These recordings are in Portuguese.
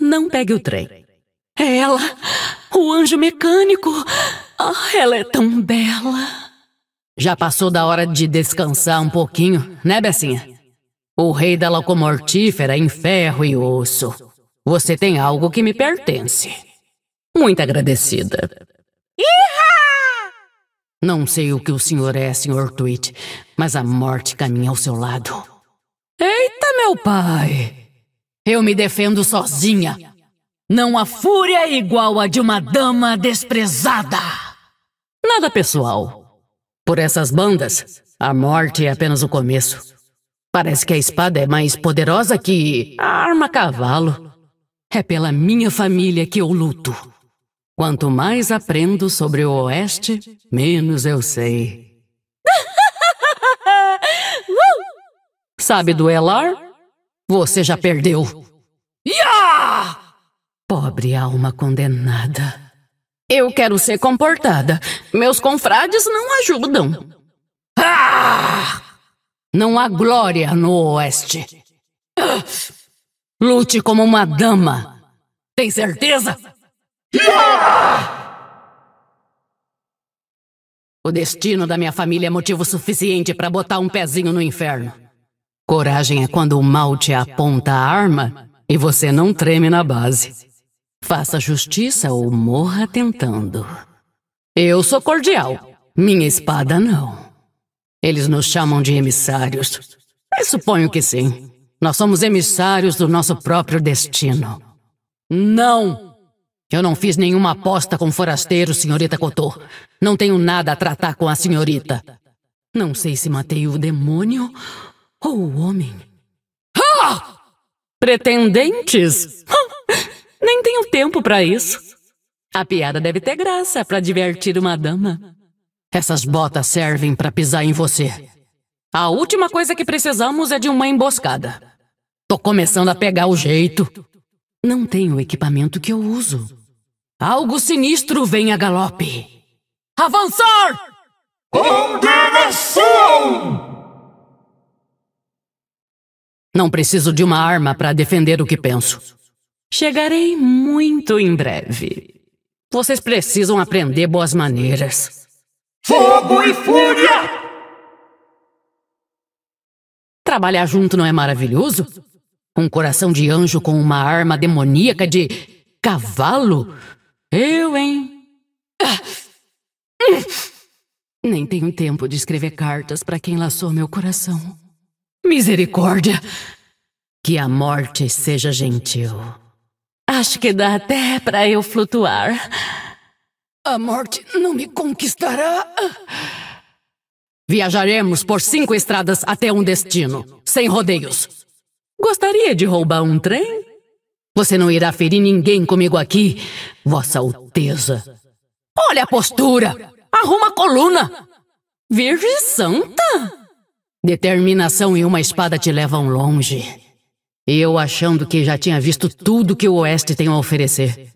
Não pegue o trem. É ela! O anjo mecânico! Ah, ela é tão bela! Já passou da hora de descansar um pouquinho, né, Bessinha? O rei da locomortífera em ferro e osso. Você tem algo que me pertence. Muito agradecida. Iha! Não sei o que o senhor é, senhor Tweet, mas a morte caminha ao seu lado. Eita, meu pai! Eu me defendo sozinha. Não há fúria igual a de uma dama desprezada. Nada pessoal. Por essas bandas, a morte é apenas o começo. Parece que a espada é mais poderosa que a arma cavalo. É pela minha família que eu luto. Quanto mais aprendo sobre o Oeste, menos eu sei. Sabe duelar? Você já perdeu. Pobre alma condenada. Eu quero ser comportada. Meus confrades não ajudam. Ah! Não há glória no Oeste. Ah! Lute como uma dama. Tem certeza? O destino da minha família é motivo suficiente para botar um pezinho no inferno. Coragem é quando o mal te aponta a arma e você não treme na base. Faça justiça ou morra tentando. Eu sou cordial, minha espada não. Eles nos chamam de emissários. Suponho que sim. Nós somos emissários do nosso próprio destino. Não! Eu não fiz nenhuma aposta com forasteiro, senhorita Cotô. Não tenho nada a tratar com a senhorita. Não sei se matei o demônio ou homem. Ah! Pretendentes? Ah! Nem tenho tempo para isso. A piada deve ter graça para divertir uma dama. Essas botas servem para pisar em você. A última coisa que precisamos é de uma emboscada. Tô começando a pegar o jeito. Não tenho o equipamento que eu uso. Algo sinistro vem a galope. Avançar! Com direção! Não preciso de uma arma para defender o que penso. Chegarei muito em breve. Vocês precisam aprender boas maneiras. Fogo e fúria! Trabalhar junto não é maravilhoso? Um coração de anjo com uma arma demoníaca de cavalo? Eu, hein? Ah! Nem tenho tempo de escrever cartas para quem laçou meu coração. Misericórdia! Que a morte seja gentil. Acho que dá até para eu flutuar. A morte não me conquistará. Viajaremos por cinco estradas até um destino, sem rodeios. Gostaria de roubar um trem? Você não irá ferir ninguém comigo aqui, Vossa Alteza. Olha a postura! Arruma a coluna! Virgem Santa! Determinação e uma espada te levam longe. E eu achando que já tinha visto tudo que o Oeste tem a oferecer.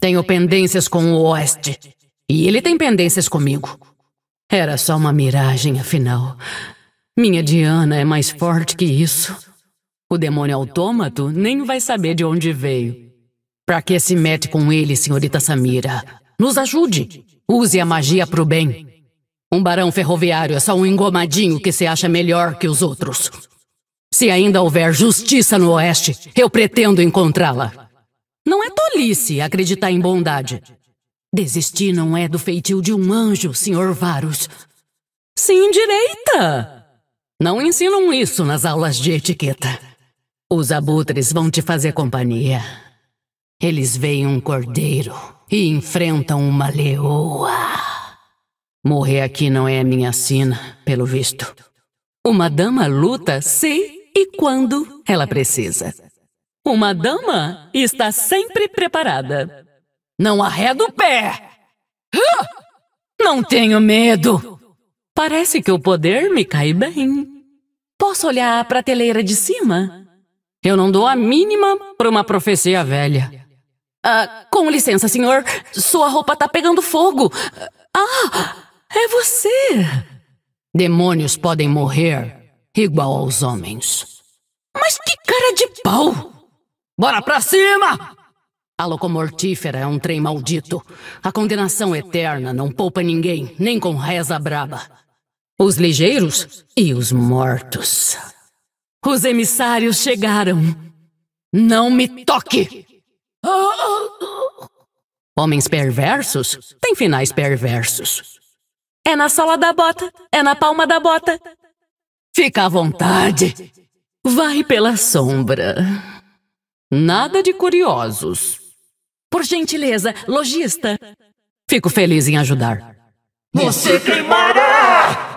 Tenho pendências com o Oeste. E ele tem pendências comigo. Era só uma miragem, afinal. Minha Diana é mais forte que isso. O demônio autômato nem vai saber de onde veio. Pra que se mete com ele, senhorita Samira? Nos ajude. Use a magia pro bem. Um barão ferroviário é só um engomadinho que se acha melhor que os outros. Se ainda houver justiça no Oeste, eu pretendo encontrá-la. Não é tolice acreditar em bondade. Desistir não é do feitio de um anjo, Sr. Varus. Sim, direita! Não ensinam isso nas aulas de etiqueta. Os abutres vão te fazer companhia. Eles veem um cordeiro e enfrentam uma leoa. Morrer aqui não é minha sina, pelo visto. Uma dama luta se e quando ela precisa. Uma dama está sempre preparada. Não arreda o pé! Não tenho medo! Parece que o poder me cai bem. Posso olhar a prateleira de cima? Eu não dou a mínima para uma profecia velha. Ah, com licença, senhor. Sua roupa tá pegando fogo. Ah! É você! Demônios podem morrer igual aos homens. Mas que cara de pau! Bora pra cima! A locomortífera é um trem maldito. A condenação é eterna não poupa ninguém, nem com reza braba. Os ligeiros e os mortos. Os emissários chegaram. Não me toque! Oh, oh, oh. Homens perversos têm finais perversos. É na sola da bota, é na palma da bota. Fica à vontade. Vai pela sombra. Nada de curiosos. Por gentileza, lojista. Fico feliz em ajudar. Você queimará!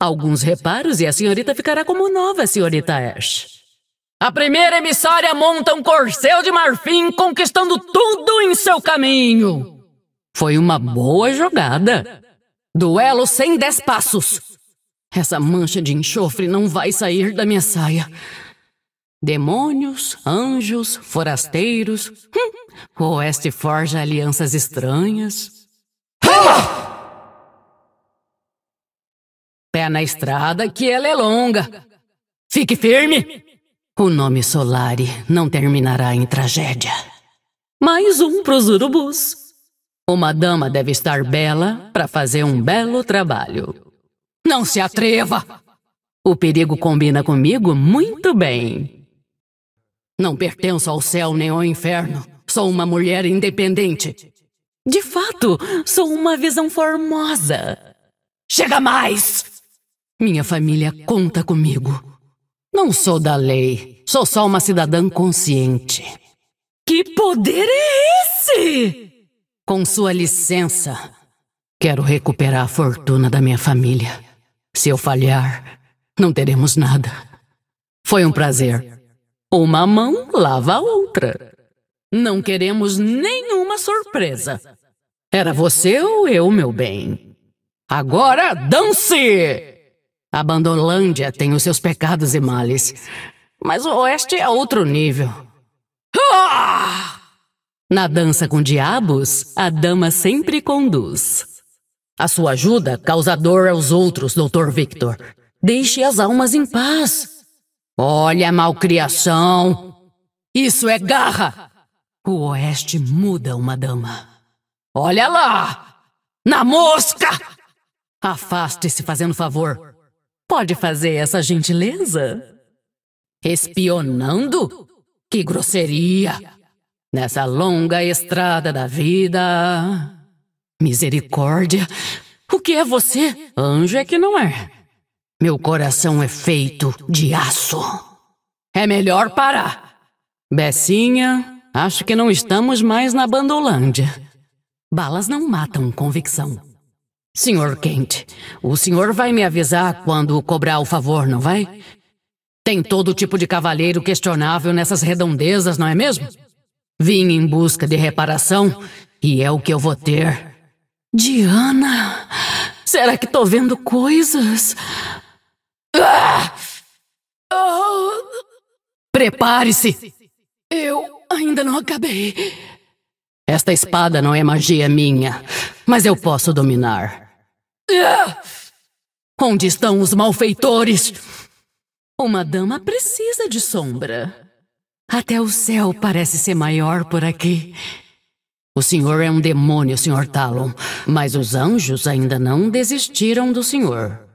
Alguns reparos e a senhorita ficará como nova, senhorita Ash. A primeira emissária monta um corcel de marfim, conquistando tudo em seu caminho. Foi uma boa jogada. Duelo sem dez passos. Essa mancha de enxofre não vai sair da minha saia. Demônios, anjos, forasteiros. Hum, o Oeste forja alianças estranhas. Ah! Pé na estrada que ela é longa. Fique firme! O nome Solari não terminará em tragédia. Mais um pros urubus. Uma dama deve estar bela para fazer um belo trabalho. Não se atreva! O perigo combina comigo muito bem. Não pertenço ao céu nem ao inferno. Sou uma mulher independente. De fato, sou uma visão formosa. Chega mais! Minha família conta comigo. Não sou da lei. Sou só uma cidadã consciente. Que poder é esse? Com sua licença, quero recuperar a fortuna da minha família. Se eu falhar, não teremos nada. Foi um prazer. Uma mão lava a outra. Não queremos nenhuma surpresa. Era você ou eu, meu bem? Agora dance! A Bandolândia tem os seus pecados e males, mas o Oeste é outro nível. Ah! Na dança com diabos, a dama sempre conduz. A sua ajuda causa dor aos outros, doutor Victor. Deixe as almas em paz. Olha a malcriação. Isso é garra. O oeste muda uma dama. Olha lá! Na mosca! Afaste-se fazendo favor. Pode fazer essa gentileza? Espionando? Que grosseria! nessa longa estrada da vida. Misericórdia! O que é você? Anjo é que não é. Meu coração é feito de aço. É melhor parar. Bessinha, acho que não estamos mais na Bandolândia. Balas não matam convicção. Senhor Kent, o senhor vai me avisar quando cobrar o favor, não vai? Tem todo tipo de cavalheiro questionável nessas redondezas, não é mesmo? Vim em busca de reparação e é o que eu vou ter. Diana, será que tô vendo coisas? Ah! Oh! Prepare-se! Eu ainda não acabei. Esta espada não é magia minha, mas eu posso dominar. Ah! Onde estão os malfeitores? Uma dama precisa de sombra. Até o céu parece ser maior por aqui. O senhor é um demônio, senhor Talon, mas os anjos ainda não desistiram do senhor.